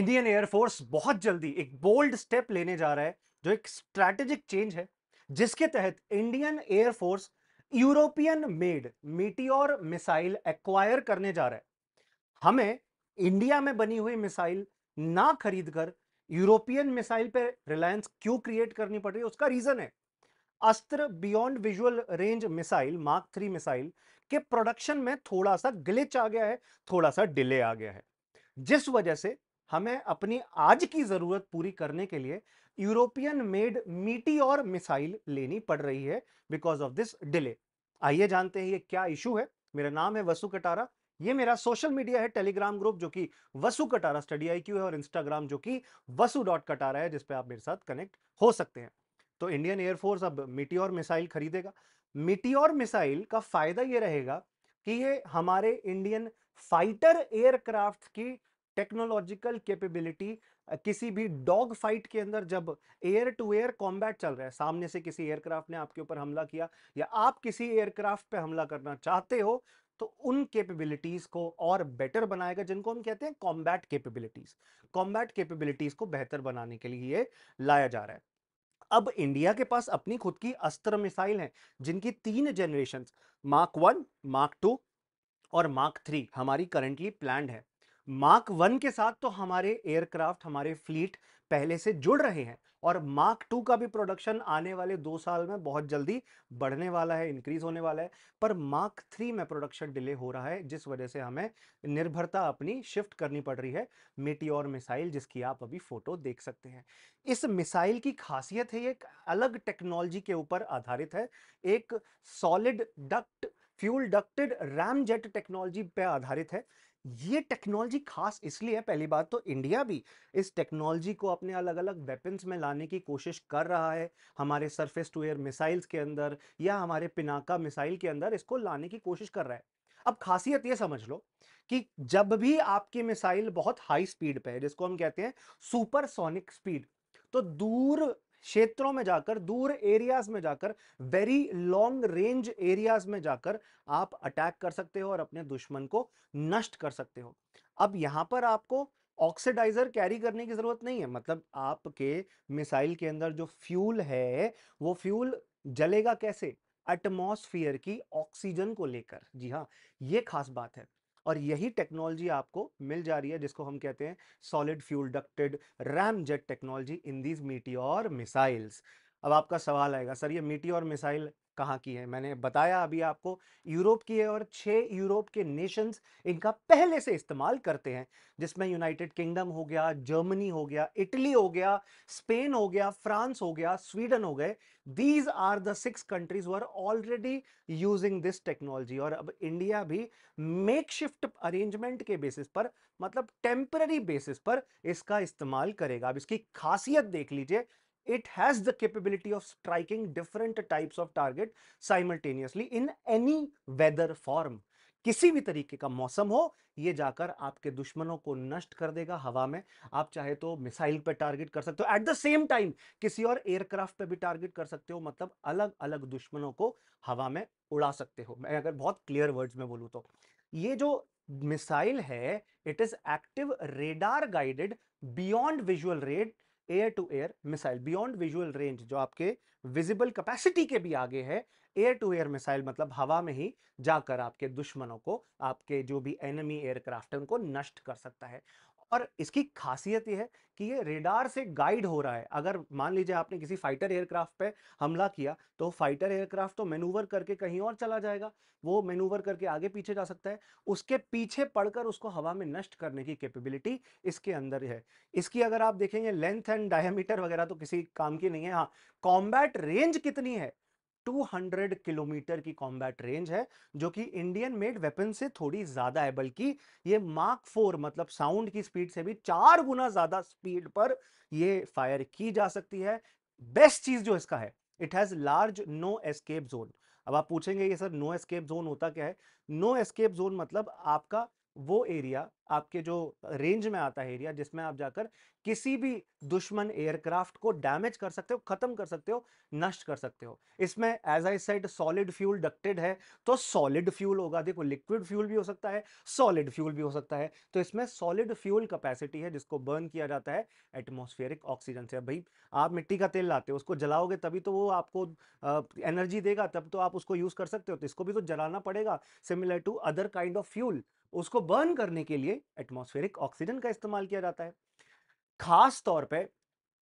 Indian air force बहुत जल्दी एक बोल्ड स्टेप लेने जा रहा है जो एक स्ट्रैटेजिक चेंज है जिसके तहत Indian air force European made Meteor missile acquire करने जा रहा है हमें इंडिया में बनी हुई मिसाइल ना खरीदकर यूरोपियन मिसाइल पर रिलायंस क्यों क्रिएट करनी पड़ रही है उसका रीजन है Astra beyond visual range missile mark three missile के प्रोडक्शन में थोड़ा सा ग्लिच आ गया है थोड़ा सा डिले आ गया है जिस वजह से हमें अपनी आज की ज़रूरत पूरी करने के लिए यूरोपियन मेड मीटी और मिसाइल लेनी पड़ रही है बिकॉज ऑफ दिस डिले आइए जानते हैं ये क्या इशू है मेरा नाम है वसु कटारा ये मेरा सोशल मीडिया है टेलीग्राम ग्रुप जो कि Vasu Katara study I Q है और इंस्टाग्राम जो कि वसु डॉट कटारा है जिसपे आप मेरे साथ कनेक्ट हो सकते हैं तो इंडियन एयरफोर्स अब मिटी और मिसाइल खरीदेगा मिटी और मिसाइल का फायदा ये रहेगा कि ये हमारे इंडियन फाइटर एयरक्राफ्ट की टेक्नोलॉजिकल कैपेबिलिटी किसी भी डॉग फाइट के अंदर जब एयर टू एयर कॉम्बैट चल रहा है सामने से किसी एयरक्राफ्ट ने आपके ऊपर हमला किया या आप किसी एयरक्राफ्ट पे हमला करना चाहते हो तो उन कैपेबिलिटीज को और बेटर बनाएगा जिनको हम कहते हैं कॉम्बैट कैपेबिलिटीज कॉम्बैट कैपेबिलिटीज को बेहतर बनाने के लिए लाया जा रहा है अब इंडिया के पास अपनी खुद की अस्त्र मिसाइल हैं जिनकी तीन generation mark one mark two और मार्क थ्री हमारी करंटली प्लान है मार्क वन के साथ तो हमारे एयरक्राफ्ट हमारे फ्लीट पहले से जुड़ रहे हैं और मार्क टू का भी प्रोडक्शन आने वाले दो साल में बहुत जल्दी बढ़ने वाला है इंक्रीज होने वाला है पर मार्क थ्री में प्रोडक्शन डिले हो रहा है जिस वजह से हमें निर्भरता अपनी शिफ्ट करनी पड़ रही है मिटी और मिसाइल जिसकी आप अभी फोटो देख सकते हैं इस मिसाइल की खासियत है ये अलग टेक्नोलॉजी के ऊपर आधारित है एक solid duct fuel ducted jet technology पर आधारित है ये टेक्नोलॉजी खास इसलिए है पहली बात तो इंडिया भी इस टेक्नोलॉजी को अपने अलग अलग वेपन्स में लाने की कोशिश कर रहा है हमारे सरफेस टू एयर मिसाइल्स के अंदर या हमारे पिनाका मिसाइल के अंदर इसको लाने की कोशिश कर रहा है अब खासियत ये समझ लो कि जब भी आपकी मिसाइल बहुत हाई स्पीड पे है जिसको हम कहते हैं सुपरसोनिक स्पीड तो दूर क्षेत्रों में जाकर दूर एरियाज में जाकर वेरी लॉन्ग रेंज एरियाज में जाकर आप अटैक कर सकते हो और अपने दुश्मन को नष्ट कर सकते हो अब यहां पर आपको ऑक्सीडाइजर कैरी करने की ज़रूरत नहीं है मतलब आपके मिसाइल के अंदर जो फ्यूल है वो फ्यूल जलेगा कैसे एटमोसफियर की ऑक्सीजन को लेकर जी हाँ ये खास बात है और यही टेक्नोलॉजी आपको मिल जा रही है जिसको हम कहते हैं solid fuel ducted ram jet technology in these Meteor और मिसाइल्स अब आपका सवाल आएगा सर ये मीटी मिसाइल कहाँ की है मैंने बताया अभी आपको यूरोप की है और छः यूरोप के नेशंस इनका पहले से इस्तेमाल करते हैं जिसमें यूनाइटेड किंगडम हो गया जर्मनी हो गया इटली हो गया स्पेन हो गया फ्रांस हो गया स्वीडन हो गए these are the six countries were already using this technology और अब इंडिया भी मेक शिफ्ट अरेंजमेंट के बेसिस पर मतलब टेम्पररी बेसिस पर इसका इस्तेमाल करेगा अब इसकी खासियत देख लीजिए it has the capability of striking different types of target simultaneously in any weather form किसी भी तरीके का मौसम हो ये जाकर आपके दुश्मनों को नष्ट कर देगा हवा में आप चाहे तो मिसाइल पे टारगेट कर सकते हो एट द सेम टाइम किसी और एयरक्राफ्ट पे भी टारगेट कर सकते हो मतलब अलग अलग दुश्मनों को हवा में उड़ा सकते हो मैं अगर बहुत क्लियर वर्ड्स में बोलूँ तो ये जो मिसाइल है it is active radar guided beyond visual red air to air missile beyond visual range जो आपके विजिबल कैपेसिटी के भी आगे है एयर टू एयर मिसाइल मतलब हवा में ही जाकर आपके दुश्मनों को आपके जो भी एनिमी एयरक्राफ्ट है उनको नष्ट कर सकता है और इसकी खासियत यह है कि ये रेडार से गाइड हो रहा है अगर मान लीजिए आपने किसी फाइटर एयरक्राफ्ट पे हमला किया तो फाइटर एयरक्राफ्ट तो मैनूवर करके कहीं और चला जाएगा वो मैनूवर करके आगे पीछे जा सकता है उसके पीछे पड़कर उसको हवा में नष्ट करने की कैपेबिलिटी इसके अंदर है इसकी अगर आप देखेंगे लेंथ एंड डायमीटर वगैरह तो किसी काम की नहीं है हाँ कॉम्बैट रेंज कितनी है 200 किलोमीटर की कॉम्बैट रेंज है जो कि इंडियन मेड वेपन से थोड़ी ज्यादा है बल्कि ये मार्क फोर मतलब साउंड की स्पीड से भी चार गुना ज्यादा स्पीड पर ये फायर की जा सकती है बेस्ट चीज जो इसका है it has large no escape zone अब आप पूछेंगे ये सर नो एस्केप जोन होता क्या है नो एस्केप जोन मतलब आपका वो एरिया आपके जो रेंज में आता है एरिया जिसमें आप जाकर किसी भी दुश्मन एयरक्राफ्ट को डैमेज कर सकते हो खत्म कर सकते हो नष्ट कर सकते हो इसमें as I said solid fuel ducted है तो सॉलिड फ्यूल होगा देखो लिक्विड फ्यूल भी हो सकता है सॉलिड फ्यूल भी हो सकता है तो इसमें सॉलिड फ्यूल कैपेसिटी है जिसको बर्न किया जाता है एटमोस्फेयरिक ऑक्सीजन से भाई आप मिट्टी का तेल लाते हो उसको जलाओगे तभी तो वो आपको एनर्जी देगा तब तो आप उसको यूज कर सकते हो तो इसको भी तो जलाना पड़ेगा similar to other kind of fuel उसको बर्न करने के लिए एटमोस्फेरिक ऑक्सीजन का इस्तेमाल किया जाता है खास तौर पे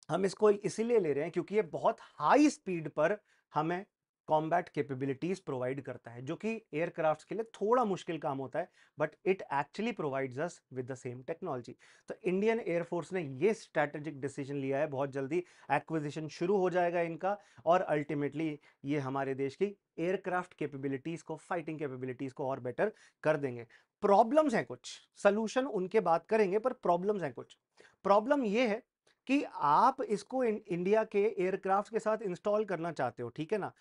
हम इसको इसीलिए ले रहे हैं क्योंकि ये बहुत हाई स्पीड पर हमें कॉम्बैट केपेबिलिटीज प्रोवाइड करता है जो कि एयरक्राफ्ट के लिए थोड़ा मुश्किल काम होता है but it actually provides us with the same technology तो इंडियन एयरफोर्स ने ये स्ट्रैटेजिक डिसीजन लिया है बहुत जल्दी एक्विजिशन शुरू हो जाएगा इनका और अल्टीमेटली ये हमारे देश की एयरक्राफ्ट केपेबिलिटीज को फाइटिंग केपेबिलिटीज को और बेटर कर देंगे प्रॉब्लम्स हैं कुछ सोल्यूशन उनके बात करेंगे पर प्रॉब्लम्स हैं कुछ प्रॉब्लम ये है कि आप इसको इंडिया के एयरक्राफ्ट के साथ इंस्टॉल करना चाहते हो ठीक है ना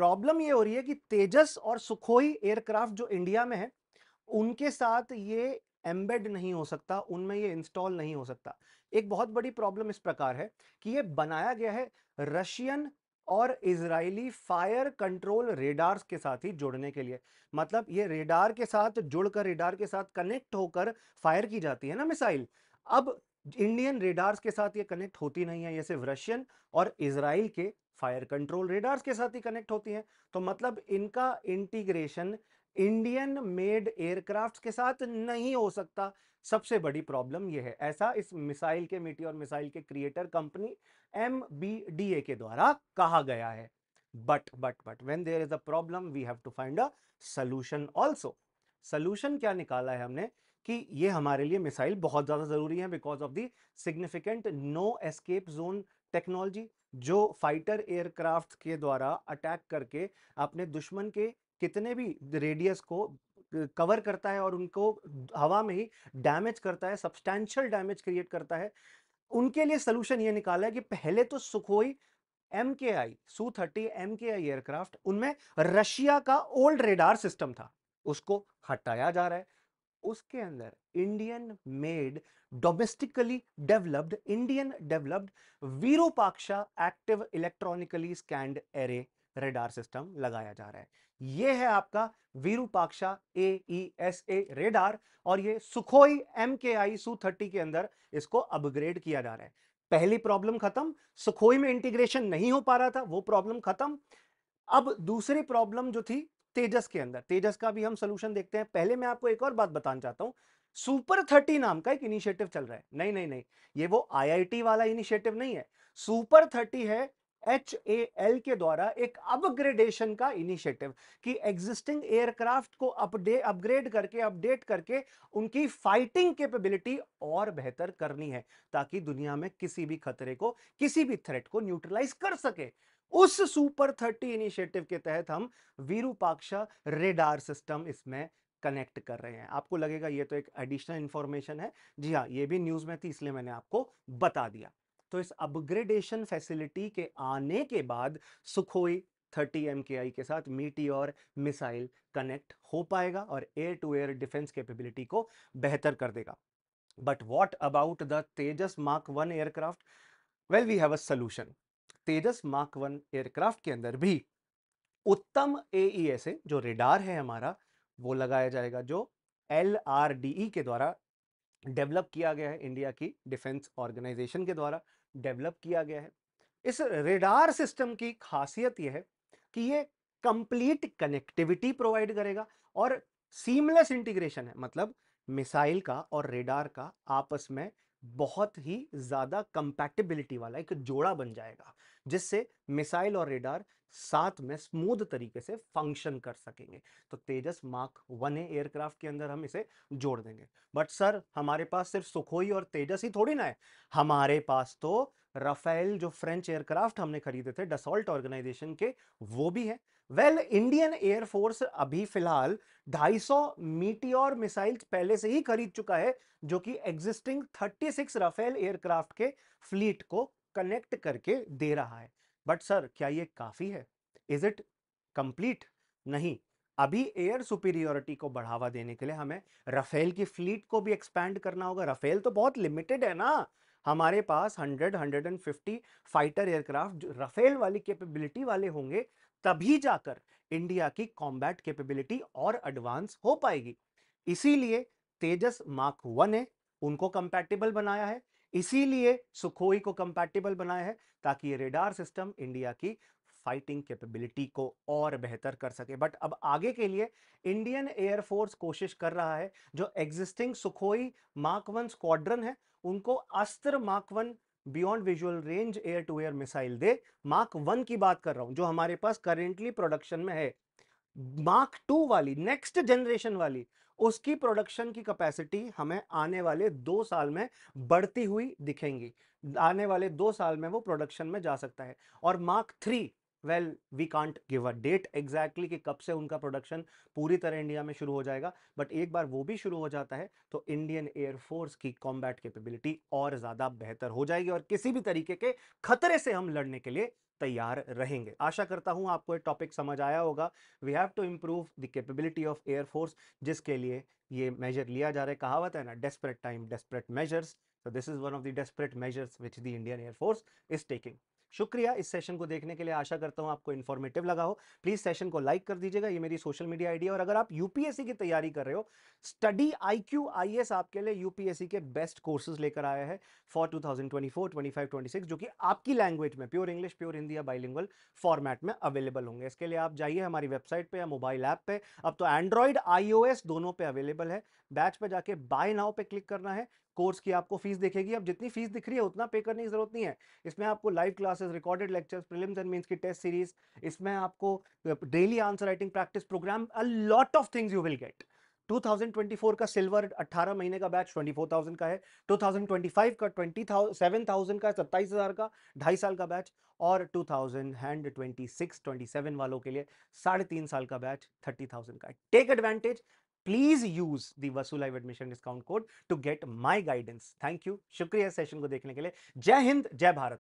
प्रॉब्लम ये हो रही है कि तेजस और सुखोई एयरक्राफ्ट जो इंडिया में है उनके साथ ये एम्बेड नहीं हो सकता उनमें ये इंस्टॉल नहीं हो सकता एक बहुत बड़ी प्रॉब्लम इस प्रकार है कि ये बनाया गया है रशियन और इजरायली फायर कंट्रोल रेडार्स के साथ ही जुड़ने के लिए मतलब ये रेडार के साथ जुड़कर रेडार के साथ कनेक्ट होकर फायर की जाती है ना मिसाइल अब इंडियन रेडार्स के साथ ये कनेक्ट होती नहीं है ये सिर्फ रशियन और इसराइल के फायर कंट्रोल रेडार्स के साथ ही कनेक्ट होती हैं तो मतलब इनका इंटीग्रेशन इंडियन मेड एयरक्राफ्ट के साथ नहीं हो सकता सबसे बड़ी प्रॉब्लम यह है ऐसा इस मिसाइल के मिट्टी और मिसाइल के क्रिएटर कंपनी एम के द्वारा कहा गया है but but but when there is a problem we have to find a solution also solution क्या निकाला है हमने कि ये हमारे लिए मिसाइल बहुत ज़्यादा ज़रूरी है because of the significant no escape zone technology जो फाइटर एयरक्राफ्ट के द्वारा अटैक करके अपने दुश्मन के कितने भी रेडियस को कवर करता है और उनको हवा में ही डैमेज करता है सब्सटैंशियल डैमेज क्रिएट करता है उनके लिए सोल्यूशन ये निकाला है कि पहले तो Sukhoi M K I Sue thirty M K I aircraft उनमें रशिया का ओल्ड रेडार सिस्टम था उसको हटाया जा रहा है उसके अंदर Indian made domestically developed Indian developed Virupaksha active electronically scanned array radar system लगाया जा रहा है ये है आपका वीरूपाक्षा ए ई एस ए रेडार और ये सुखोई एम के आई सू थर्टी के अंदर इसको अपग्रेड किया जा रहा है पहली प्रॉब्लम खत्म सुखोई में इंटीग्रेशन नहीं हो पा रहा था वो प्रॉब्लम खत्म अब दूसरी प्रॉब्लम जो थी तेजस के अंदर तेजस का भी हम सोल्यूशन देखते हैं पहले मैं आपको एक और बात बताना चाहता हूँ सुपर थर्टी नाम का एक इनिशिएटिव चल रहा है नहीं नहीं नहीं ये वो आईआईटी वाला इनिशिएटिव नहीं है सुपर थर्टी है एच ए एल के द्वारा एक अपग्रेडेशन का इनिशिएटिव कि एग्जिस्टिंग एयरक्राफ्ट को अपडेट अपग्रेड करके अपडेट करके उनकी फाइटिंग कैपेबिलिटी और बेहतर करनी है ताकि दुनिया में किसी भी खतरे को किसी भी थ्रेट को न्यूट्रलाइज कर सके उस सुपर थर्टी इनिशिएटिव के तहत हम वीरूपाक्षा रेडार सिस्टम इसमें कनेक्ट कर रहे हैं आपको लगेगा ये तो एक एडिशनल इंफॉर्मेशन है जी हाँ ये भी न्यूज़ में थी इसलिए मैंने आपको बता दिया तो इस अपग्रेडेशन फैसिलिटी के आने के बाद सुखोई 30 एम के साथ मीटी और मिसाइल कनेक्ट हो पाएगा और air to air defence capability को बेहतर कर देगा but what about the Tejas mark one aircraft well we have a solution Tejas mark one aircraft के अंदर भी उत्तम ए e जो रेडार है हमारा वो लगाया जाएगा जो एल e के द्वारा डेवलप किया गया है इंडिया की डिफेंस ऑर्गेनाइजेशन के द्वारा डेवलप किया गया है इस रेडार सिस्टम की खासियत यह है कि ये कंप्लीट कनेक्टिविटी प्रोवाइड करेगा और सीमलेस इंटीग्रेशन है मतलब मिसाइल का और रेडार का आपस में बहुत ही ज़्यादा कंपैटिबिलिटी वाला एक जोड़ा बन जाएगा जिससे मिसाइल और रेडार साथ में स्मूथ तरीके से फंक्शन कर सकेंगे तो Tejas mark one A aircraft के अंदर हम इसे जोड़ देंगे बट सर हमारे पास सिर्फ सुखोई और तेजस ही थोड़ी ना है हमारे पास तो राफेल जो फ्रेंच एयरक्राफ्ट हमने खरीदे थे डसॉल्ट ऑर्गेनाइजेशन के वो भी है वेल इंडियन एयरफोर्स अभी फिलहाल 250 मीटियोर मिसाइल पहले से ही खरीद चुका है जो कि एग्जिस्टिंग 36 राफेल एयरक्राफ्ट के फ्लीट को कनेक्ट करके दे रहा है बट सर क्या ये काफ़ी है इज इट कंप्लीट नहीं अभी एयर सुपीरियोरिटी को बढ़ावा देने के लिए हमें राफेल की फ्लीट को भी एक्सपैंड करना होगा राफेल तो बहुत लिमिटेड है ना हमारे पास 100 150 फाइटर एयरक्राफ्ट रफेल वाली कैपेबिलिटी वाले होंगे तभी जाकर इंडिया की कॉम्बैट कैपेबिलिटी और एडवांस हो पाएगी इसीलिए तेजस मार्क वन है उनको कंपैटिबल बनाया है इसीलिए सुखोई को कंपैटिबल बनाया है ताकि ये रेडार सिस्टम इंडिया की फाइटिंग कैपेबिलिटी को और बेहतर कर सके बट अब आगे के लिए इंडियन एयरफोर्स कोशिश कर रहा है जो existing Sukhoi mark one squadron है उनको Astra mark one beyond visual range air to air missile दे मार्क वन की बात कर रहा हूं जो हमारे पास करेंटली प्रोडक्शन में है मार्क टू वाली नेक्स्ट जनरेशन वाली उसकी प्रोडक्शन की कैपेसिटी हमें आने वाले दो साल में बढ़ती हुई दिखेंगी आने वाले दो साल में वो प्रोडक्शन में जा सकता है और mark three well we can't give a date exactly कि कब से उनका प्रोडक्शन पूरी तरह इंडिया में शुरू हो जाएगा बट एक बार वो भी शुरू हो जाता है तो इंडियन एयरफोर्स की कॉम्बैट कैपेबिलिटी और ज़्यादा बेहतर हो जाएगी और किसी भी तरीके के खतरे से हम लड़ने के लिए तैयार रहेंगे आशा करता हूं आपको एक टॉपिक समझ आया होगा we have to improve the capability of air force जिसके लिए ये मेजर लिया जा रहा है कहावत है ना desperate time desperate measures this is one of the desperate measures which the Indian air force is taking शुक्रिया इस सेशन को देखने के लिए आशा करता हूँ आपको इन्फॉर्मेटिव लगा हो प्लीज़ सेशन को लाइक कर दीजिएगा ये मेरी सोशल मीडिया आईडी और अगर आप यूपीएससी की तैयारी कर रहे हो स्टडी आई क्यू आपके लिए यूपीएससी के बेस्ट कोर्सेज लेकर आया है for two thousand twenty four twenty जो कि आपकी लैंग्वेज में प्योर इंग्लिश प्योर हिंदी या बाइलिंगल फॉर्मेट में अवेलेबल होंगे इसके लिए आप जाइए हमारी वेबसाइट पर या मोबाइल ऐप पे अब तो एंड्रॉइड आईओएस दोनों पे अवेलेबल है बैच पे जाके बाय नाउ पे क्लिक करना है कोर्स की आपको फीस देखेगी अब जितनी फीस दिख रही है उतना पे करने की जरूरत नहीं है इसमें आपको live classes recorded lectures prelims and mains की टेस्ट सीरीज इसमें आपको daily answer writing practice programme a lot of things you will get 2024 का सिल्वर 18 महीने का बैच 24,000 का है 2025 का 27,000 का सत्ताईस हज़ार का ढाई साल का बैच और 2026 27 वालों के लिए साढ़े तीन साल का बैच 30,000 का है take advantage please use the Vasu live admission discount code to get my guidance thank you शुक्रिया सेशन को देखने के लिए जय हिंद जय भारत